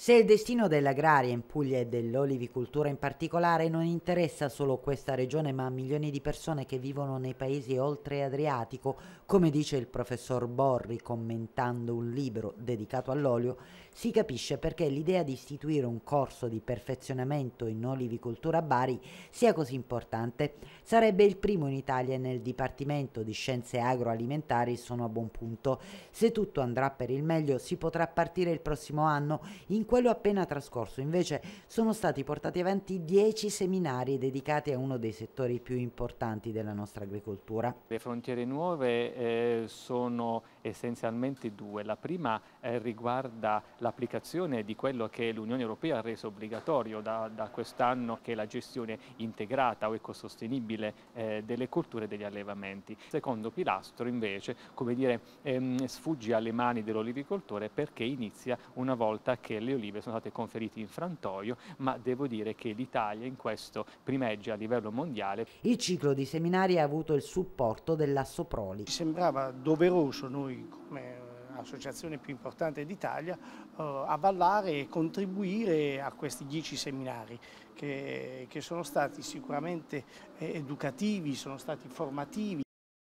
Se il destino dell'agraria in Puglia e dell'olivicultura in particolare non interessa solo questa regione ma milioni di persone che vivono nei paesi oltre Adriatico, come dice il professor Borri commentando un libro dedicato all'olio, si capisce perché l'idea di istituire un corso di perfezionamento in olivicultura a Bari sia così importante. Sarebbe il primo in Italia e nel Dipartimento di Scienze Agroalimentari sono a buon punto. Se tutto andrà per il meglio si potrà partire il prossimo anno in quello appena trascorso invece sono stati portati avanti 10 seminari dedicati a uno dei settori più importanti della nostra agricoltura. Le frontiere nuove eh, sono essenzialmente due. La prima eh, riguarda l'applicazione di quello che l'Unione Europea ha reso obbligatorio da, da quest'anno, che è la gestione integrata o ecosostenibile eh, delle colture e degli allevamenti. Il secondo pilastro invece, come dire, ehm, sfugge alle mani dell'olivicoltore perché inizia una volta che le libere sono stati conferiti in frantoio, ma devo dire che l'Italia in questo primeggia a livello mondiale. Il ciclo di seminari ha avuto il supporto della Soproli. Ci sembrava doveroso noi come eh, associazione più importante d'Italia, eh, avvallare e contribuire a questi dieci seminari che, che sono stati sicuramente eh, educativi, sono stati formativi.